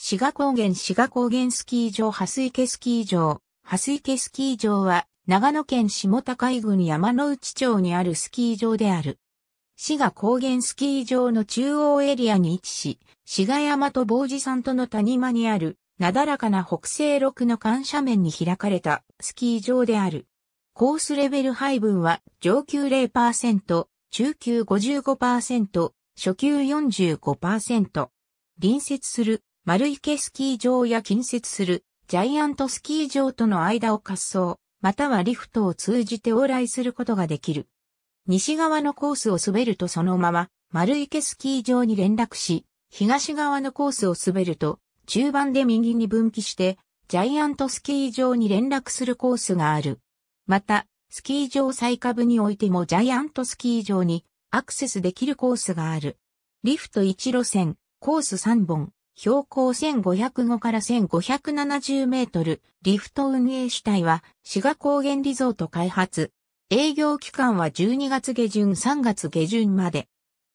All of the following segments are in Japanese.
滋賀高原滋賀高原スキー場蓮池スキー場蓮池スキー場は長野県下高井郡山の内町にあるスキー場である。滋賀高原スキー場の中央エリアに位置し、滋賀山と坊寺山との谷間にある、なだらかな北西六の緩斜面に開かれたスキー場である。コースレベル配分は上級0%、中級55%、初級45%。隣接する丸池スキー場や近接するジャイアントスキー場との間を滑走、またはリフトを通じて往来することができる。西側のコースを滑るとそのまま丸池スキー場に連絡し、東側のコースを滑ると中盤で右に分岐してジャイアントスキー場に連絡するコースがある。また、スキー場最下部においてもジャイアントスキー場にアクセスできるコースがある。リフト1路線、コース3本、標高1505から1570メートル、リフト運営主体は、滋賀高原リゾート開発。営業期間は12月下旬3月下旬まで。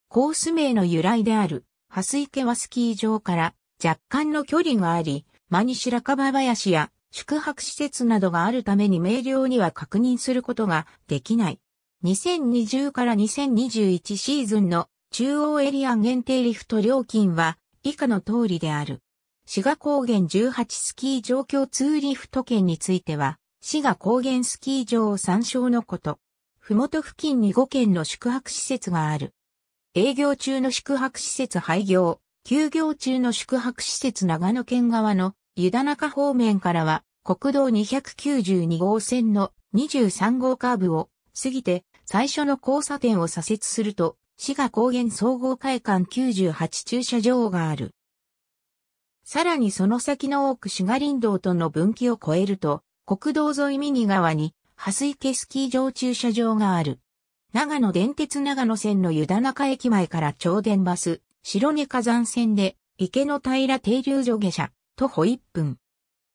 コース名の由来である、ハス池はスキー場から若干の距離があり、マニシラカバ林や宿泊施設などがあるために明瞭には確認することができない。2020から2021シーズンの中央エリア限定リフト料金は以下の通りである。滋賀高原18スキー場共通リフト圏については、滋賀高原スキー場を参照のこと。ふもと付近に5軒の宿泊施設がある。営業中の宿泊施設廃業、休業中の宿泊施設長野県側の湯田中方面からは国道292号線の23号カーブを過ぎて最初の交差点を左折すると滋賀高原総合会館98駐車場がある。さらにその先の多くシュガ林道との分岐を越えると、国道沿い右側に、蓮池スキー場駐車場がある。長野電鉄長野線の湯田中駅前から超電バス、白根火山線で、池の平停留所下車、徒歩1分。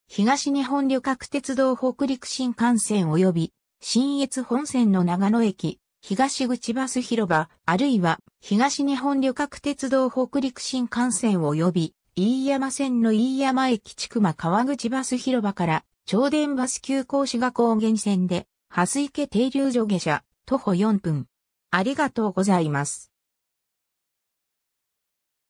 東日本旅客鉄道北陸新幹線及び、新越本線の長野駅、東口バス広場、あるいは東日本旅客鉄道北陸新幹線及び飯山線の飯山駅地区間川口バス広場から超電バス急行志賀高原線で、蓮池停留所下車、徒歩4分。ありがとうございます。